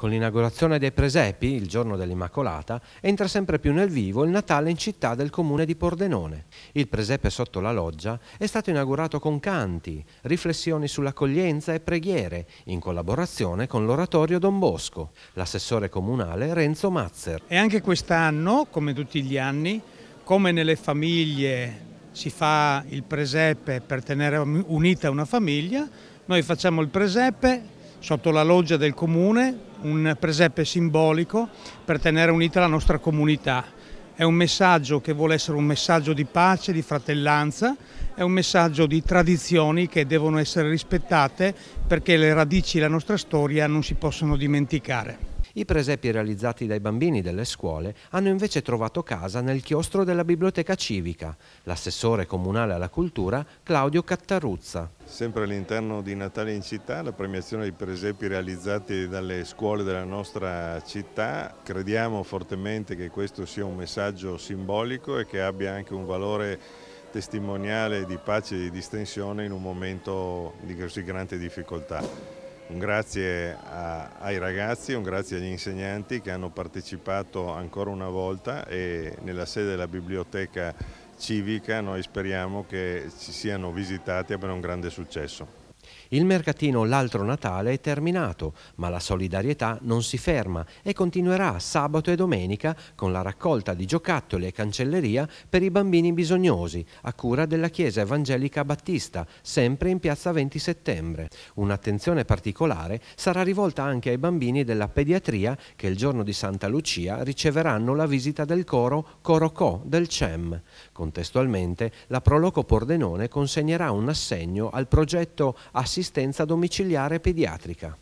Con l'inaugurazione dei presepi, il giorno dell'Immacolata, entra sempre più nel vivo il Natale in città del comune di Pordenone. Il presepe sotto la loggia è stato inaugurato con canti, riflessioni sull'accoglienza e preghiere, in collaborazione con l'oratorio Don Bosco, l'assessore comunale Renzo Mazzer. E anche quest'anno, come tutti gli anni, come nelle famiglie si fa il presepe per tenere unita una famiglia, noi facciamo il presepe sotto la loggia del comune, un presepe simbolico per tenere unita la nostra comunità. È un messaggio che vuole essere un messaggio di pace, di fratellanza, è un messaggio di tradizioni che devono essere rispettate perché le radici della nostra storia non si possono dimenticare. I presepi realizzati dai bambini delle scuole hanno invece trovato casa nel chiostro della biblioteca civica, l'assessore comunale alla cultura Claudio Cattaruzza. Sempre all'interno di Natale in città, la premiazione dei presepi realizzati dalle scuole della nostra città, crediamo fortemente che questo sia un messaggio simbolico e che abbia anche un valore testimoniale di pace e di distensione in un momento di così grande difficoltà. Un grazie a, ai ragazzi, un grazie agli insegnanti che hanno partecipato ancora una volta e nella sede della biblioteca civica noi speriamo che ci siano visitati e abbiano un grande successo. Il mercatino L'altro Natale è terminato, ma la solidarietà non si ferma e continuerà sabato e domenica con la raccolta di giocattoli e cancelleria per i bambini bisognosi, a cura della Chiesa Evangelica Battista, sempre in piazza 20 settembre. Un'attenzione particolare sarà rivolta anche ai bambini della pediatria che il giorno di Santa Lucia riceveranno la visita del coro Corocò del CEM. Contestualmente la Proloco Pordenone consegnerà un assegno al progetto assistenza domiciliare pediatrica.